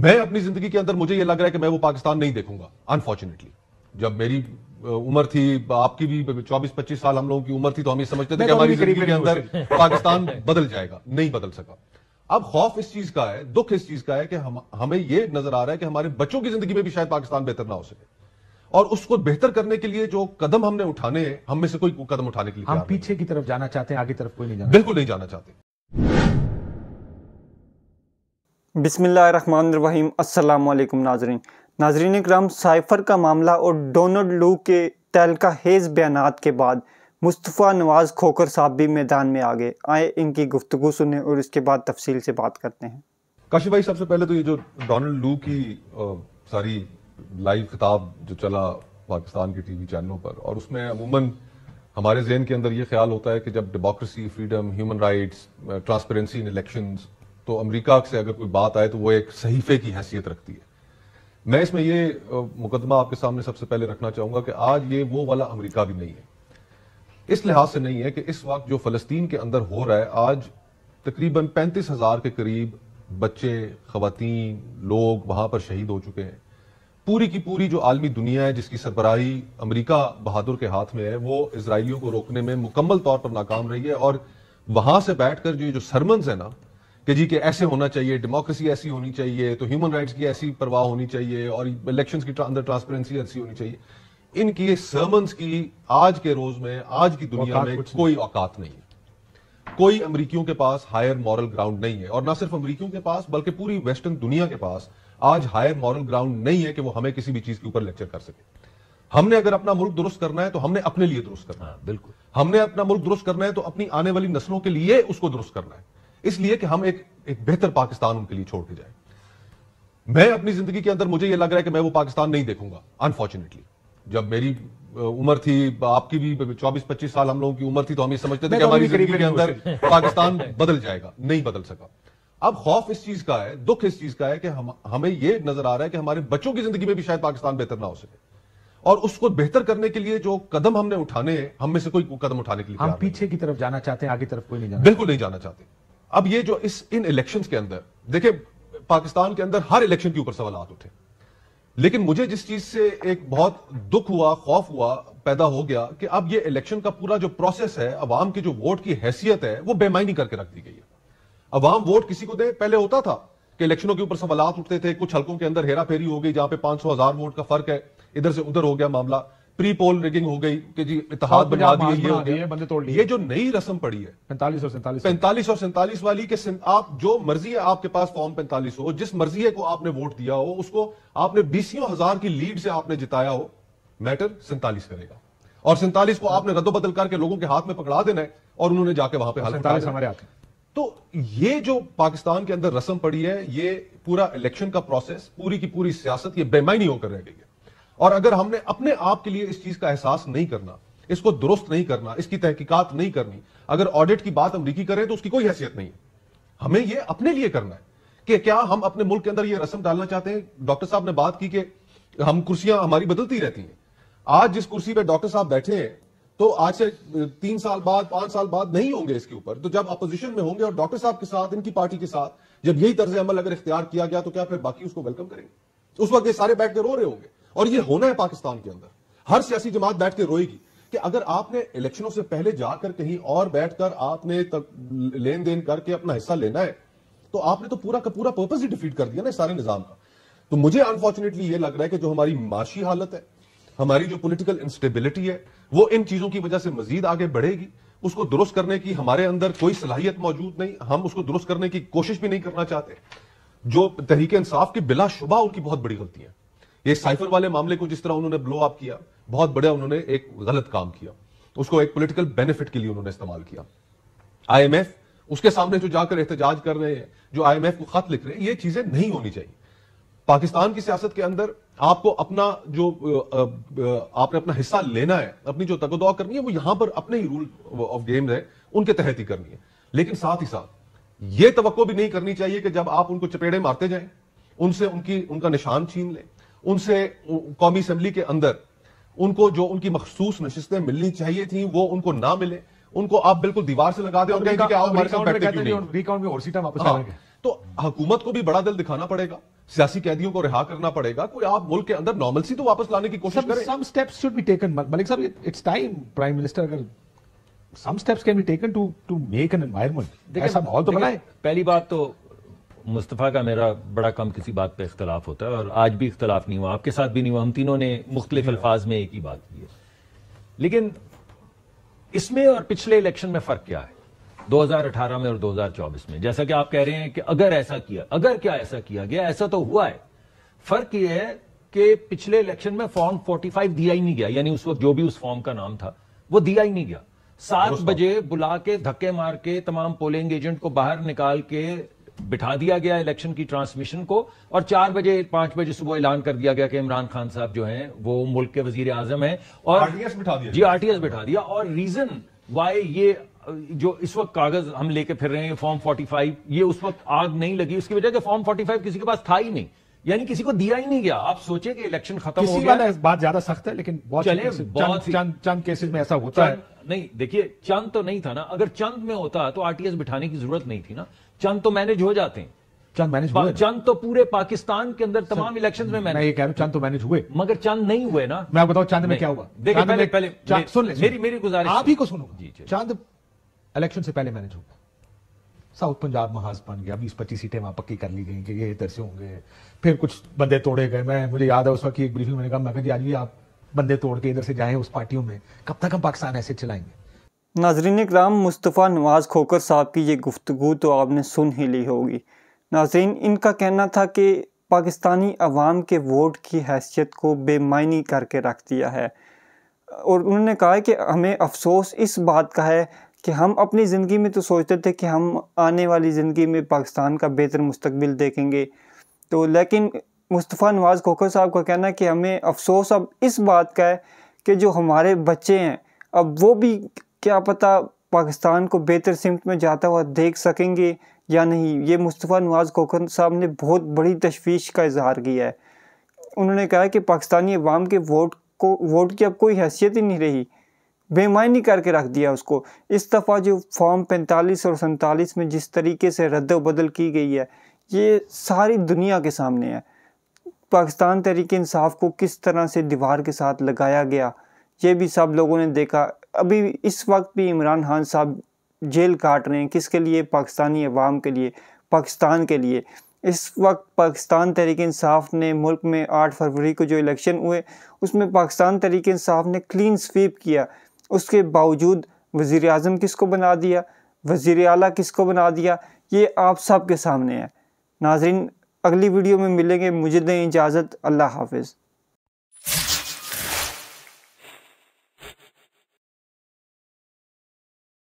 मैं अपनी जिंदगी के अंदर मुझे यह लग रहा है कि मैं वो पाकिस्तान नहीं देखूंगा अनफॉर्चुनेटली जब मेरी उम्र थी आपकी भी 24-25 साल हम लोगों की उम्र थी तो हम ये समझते थे कि हमारी जिंदगी के अंदर पाकिस्तान बदल जाएगा नहीं बदल सका अब खौफ इस चीज का है दुख इस चीज का है कि हम हमें ये नजर आ रहा है कि हमारे बच्चों की जिंदगी में भी शायद पाकिस्तान बेहतर ना हो सके और उसको बेहतर करने के लिए जो कदम हमने उठाने हम में से कोई कदम उठाने के लिए हम पीछे की तरफ जाना चाहते हैं आगे तरफ कोई नहीं जाना बिल्कुल नहीं जाना चाहते बिसमीम् अल्लाम नाजरीन नाजरन कराम साइफ़र का मामला और डोनल्ड लू के तहलका हेज़ बयान के बाद मुस्तफ़ा नवाज़ खोकर साहब भी मैदान में आ गए आए इनकी गुफ्तु सुने और इसके बाद तफसील से बात करते हैं काशि भाई सबसे पहले तो ये जो डोनल्ड लू की आ, सारी लाइव किताब जो चला पाकिस्तान के टी वी चैनलों पर और उसमें अमूमन हमारे जहन के अंदर ये ख्याल होता है कि जब democracy freedom human rights transparency in elections तो अमेरिका से अगर कोई बात आए तो वो एक सहीफे की हैसियत रखती है मैं इसमें ये मुकदमा आपके सामने सबसे पहले रखना चाहूंगा कि आज ये वो वाला अमेरिका भी नहीं है इस लिहाज से नहीं है कि इस वक्त जो फलस्तीन के अंदर हो रहा है आज तकरीबन पैंतीस हजार के करीब बच्चे खातन लोग वहां पर शहीद हो चुके हैं पूरी की पूरी जो आलमी दुनिया है जिसकी सरबराही अमरीका बहादुर के हाथ में है वो इसराइलियों को रोकने में मुकम्मल तौर पर नाकाम रही है और वहां से बैठकर जो जो सरमन्स है ना कि जी के ऐसे होना चाहिए डेमोक्रेसी ऐसी होनी चाहिए तो ह्यूमन राइट्स की ऐसी परवाह होनी चाहिए और इलेक्शन की अंदर ट्रांसपेरेंसी ऐसी होनी चाहिए इनकी सर्मन्स की आज के रोज में आज की दुनिया में कोई औकात नहीं है कोई अमरीकियों के पास हायर मॉरल ग्राउंड नहीं है और ना सिर्फ अमरीकियों के पास बल्कि पूरी वेस्टर्न दुनिया के पास आज हायर मॉरल ग्राउंड नहीं है कि वो हमें किसी भी चीज के ऊपर लेक्चर कर सके हमने अगर अपना मुल्क दुरुस्त करना है तो हमने अपने लिए दुरुस्त करना है हाँ, बिल्कुल हमने अपना मुल्क दुरुस्त करना है तो अपनी आने वाली नस्लों के लिए उसको दुरुस्त करना है इसलिए कि हम एक एक बेहतर पाकिस्तान उनके लिए छोड़ के जाए मैं अपनी जिंदगी के अंदर मुझे यह लग रहा है कि मैं वो पाकिस्तान नहीं देखूंगा अनफॉर्चुनेटली जब मेरी उम्र थी आपकी भी 24-25 साल हम लोगों की उम्र थी तो हम ये समझते थे कि तो हमारी जिंदगी के अंदर पाकिस्तान बदल जाएगा नहीं बदल सका अब खौफ इस चीज का है दुख इस चीज का है कि हम हमें ये नजर आ रहा है कि हमारे बच्चों की जिंदगी में भी शायद पाकिस्तान बेहतर ना हो सके और उसको बेहतर करने के लिए जो कदम हमने उठाने हम में से कोई कदम उठाने के लिए हम पीछे की तरफ जाना चाहते हैं आगे तरफ कोई नहीं जाना बिल्कुल नहीं जाना चाहते अब ये जो इस इन इलेक्शंस के अंदर देखिए पाकिस्तान के अंदर हर इलेक्शन के ऊपर सवाल उठे लेकिन मुझे जिस चीज से एक बहुत दुख हुआ खौफ हुआ पैदा हो गया कि अब ये इलेक्शन का पूरा जो प्रोसेस है अवाम की जो वोट की हैसियत है वो बेमायनी करके रख दी गई है अवाम वोट किसी को दे पहले होता था कि इलेक्शनों के ऊपर सवाल उठते थे कुछ हल्कों के अंदर हेरा फेरी हो गई जहां पे सौ हजार वोट का फर्क है इधर से उधर हो गया मामला प्री पोल रिगिंग हो गई कि जी इतिहाद बना दिए ये हो गया बंदे तोड़ लिए ये जो नई रस्म पड़ी है पैंतालीस और सैंतालीस पैंतालीस और सैंतालीस वाली के आप जो मर्जी है आपके पास फॉर्म पैंतालीस हो जिस मर्जी है को आपने वोट दिया हो उसको आपने बीसियों हजार की लीड से आपने जिताया हो मैटर सैंतालीस करेगा और सैंतालीस को आपने रद्दो बदल करके लोगों के हाथ में पकड़ा देना है और उन्होंने जाके वहां पर हाल हमारे हाथ तो ये जो पाकिस्तान के अंदर रस्म पड़ी है ये पूरा इलेक्शन का प्रोसेस पूरी की पूरी सियासत ये बेमानी होकर रह गई है और अगर हमने अपने आप के लिए इस चीज का एहसास नहीं करना इसको दुरुस्त नहीं करना इसकी तहकीकात नहीं करनी अगर ऑडिट की बात अमरीकी करें तो उसकी कोई हैसियत नहीं है हमें यह अपने लिए करना है कि क्या हम अपने मुल्क के अंदर यह रस्म डालना चाहते हैं डॉक्टर साहब ने बात की कि हम कुर्सियां हमारी बदलती रहती हैं आज जिस कुर्सी पर डॉक्टर साहब बैठे हैं तो आज से तीन साल बाद पांच साल बाद नहीं होंगे इसके ऊपर तो जब अपोजिशन में होंगे और डॉक्टर साहब के साथ इनकी पार्टी के साथ जब यही तर्ज अमल अगर इख्तियार किया गया तो क्या फिर बाकी उसको वेलकम करेंगे उस वक्त ये सारे बैठ के रो रहे होंगे और ये होना है पाकिस्तान के अंदर हर सियासी जमात बैठ के रोएगी कि अगर आपने इलेक्शनों से पहले जाकर कहीं और बैठकर आपने लेन देन करके अपना हिस्सा लेना है तो आपने तो पूरा का पूरा पर्पज ही डिफीट कर दिया ना सारे निजाम का तो मुझे अनफॉर्चुनेटली ये लग रहा है कि जो हमारी माशी हालत है हमारी जो पोलिटिकल इंस्टेबिलिटी है वो इन चीजों की वजह से मजीद आगे बढ़ेगी उसको दुरुस्त करने की हमारे अंदर कोई सलाहियत मौजूद नहीं हम उसको दुरुस्त करने की कोशिश भी नहीं करना चाहते जो तहरीक इंसाफ की बिलाशुबा उनकी बहुत बड़ी गलती है ये साइफर वाले मामले को जिस तरह उन्होंने ब्लो अप किया बहुत बड़ा उन्होंने एक गलत काम किया उसको एक पोलिटिकल बेनिफिट के लिए उन्होंने इस्तेमाल किया आईएमएफ उसके सामने जो जाकर एहतजाज कर रहे हैं जो आईएमएफ को खत लिख रहे हैं ये चीजें नहीं होनी चाहिए पाकिस्तान की सियासत के अंदर आपको अपना जो आपने अपना हिस्सा लेना है अपनी जो तगोदौ करनी है वो यहां पर अपने ही रूल ऑफ गेम है उनके तहत ही करनी है लेकिन साथ ही साथ ये तो भी नहीं करनी चाहिए कि जब आप उनको चपेड़े मारते जाएं उनसे उनकी उनका निशान छीन लें उनसे कौमी असम्बली के अंदर उनको जो उनकी मखसूस नशस्तें मिलनी चाहिए थी वो उनको ना मिले उनको आप बिल्कुल दीवार से लगा दें हाँ। तो हकूमत को भी बड़ा दिल दिखाना पड़ेगा सियासी कैदियों को रिहा करना पड़ेगा कोई आप मुल्क के अंदर नॉर्मलसी तो वापस लाने की कोशिश करें some steps should be taken Malik sahab it's time prime minister अगर some steps can be taken to to make an environment ऐसा माहौल तो बनाए पहली बात तो मुस्तफ़ा का मेरा बड़ा कम किसी बात पर इख्तलाफ होता है और आज भी इख्तलाफ नहीं हुआ आपके साथ भी नहीं हुआ हम तीनों ने मुख्तलिफ हाँ। अल्फाज में एक ही बात की है लेकिन इसमें और पिछले इलेक्शन में फ़र्क क्या है 2018 में और 2024 में जैसा कि आप कह रहे हैं कि अगर ऐसा किया अगर क्या ऐसा किया गया ऐसा तो हुआ है फर्क यह है कि पिछले इलेक्शन में फॉर्म 45 दिया ही नहीं गया यानी उस वक्त जो भी उस फॉर्म का नाम था वो दिया ही नहीं गया सात बजे बुला के धक्के मार के तमाम पोलिंग एजेंट को बाहर निकाल के बिठा दिया गया इलेक्शन की ट्रांसमिशन को और चार बजे पांच बजे सुबह ऐलान कर दिया गया कि इमरान खान साहब जो हैं वो मुल्क के वजीर आजम है और आरटीएस बिठा दिया जी आरटीएस बिठा दिया और रीजन वाई ये जो इस वक्त कागज हम लेके फिर रहे हैं फॉर्म 45 ये उस वक्त आग नहीं लगी उसकी वजह फॉर्म 45 किसी के पास था ही नहीं यानी किसी को दिया ही नहीं गया आप सोचे कि इलेक्शन खत्म हो गया बात ज्यादा सख्त है लेकिन बहुत चले बहुत चंद चंद केसेस में ऐसा होता है नहीं देखिए चंद तो नहीं था ना अगर चंद में होता तो आरटीएस बिठाने की जरूरत नहीं थी ना चंद तो मैनेज हो जाते हैं चंद मैनेज हुए चंद तो पूरे पाकिस्तान के अंदर तमाम इलेक्शन में मैनेज ये कह रहा चंद तो मैनेज हुए मगर चंद नहीं हुए ना मैं बताऊं चंद में क्या हुआ देखिए पहले पहले सुन ले मेरी मेरी गुजारिश आप ही को सुनो जी चांद इलेक्शन से पहले मैनेज हुआ साउथ पंजाब महाज बन गया बीस पच्चीस सीटें वहाँ पक्की कर ली गई कि ये इधर से होंगे फिर कुछ बंदे तोड़े गए मैं मुझे याद है उस वक्त एक ब्रीफिंग मैंने कहा मैं आज भी आप बंदे तोड़ के इधर से जाएं उस पार्टियों में कब तक हम पाकिस्तान ऐसे चलाएंगे नाजरीन कराम मुस्तफ़ा नवाज़ खोकर साहब की ये गुफ्तु तो आपने सुन ही ली होगी नाजरीन इनका कहना था कि पाकिस्तानी अवाम के वोट की हैसियत को बेमानी करके रख दिया है और उन्होंने कहा कि हमें अफसोस इस बात का है कि हम अपनी ज़िंदगी में तो सोचते थे कि हम आने वाली ज़िंदगी में पाकिस्तान का बेहतर मुस्तबिल देखेंगे तो लेकिन मुस्तफ़ा नवाज़ खोखर साहब का कहना है कि हमें अफसोस अब इस बात का है कि जो हमारे बच्चे हैं अब वो भी क्या पता पाकिस्तान को बेहतर सिमत में जाता हुआ देख सकेंगे या नहीं ये मुस्तफ़ा नवाज़ खोखर साहब ने बहुत बड़ी तशवीश का इजहार किया है उन्होंने कहा कि पाकिस्तानी अवाम के वोट को वोट की अब कोई हैसियत ही नहीं रही बेमानी करके रख दिया उसको इस दफ़ा जो फॉर्म पैंतालीस और सैंतालीस में जिस तरीके से रद्द बदल की गई है ये सारी दुनिया के सामने है पाकिस्तान तरीके इंसाफ को किस तरह से दीवार के साथ लगाया गया ये भी सब लोगों ने देखा अभी इस वक्त भी इमरान खान साहब जेल काट रहे हैं किसके लिए पाकिस्तानी अवाम के लिए पाकिस्तान के लिए इस वक्त पाकिस्तान तहरीक इंसाफ ने मुल्क में 8 फरवरी को जो इलेक्शन हुए उसमें पाकिस्तान तहरीक इंसाफ ने क्लीन स्वीप किया उसके बावजूद वज़ी अजम किस को बना दिया वज़ी किस को बना दिया ये आप सब के सामने है नाजरीन अगली वीडियो में मिलेंगे मुझे दें इजाज़त अल्लाह हाफिज़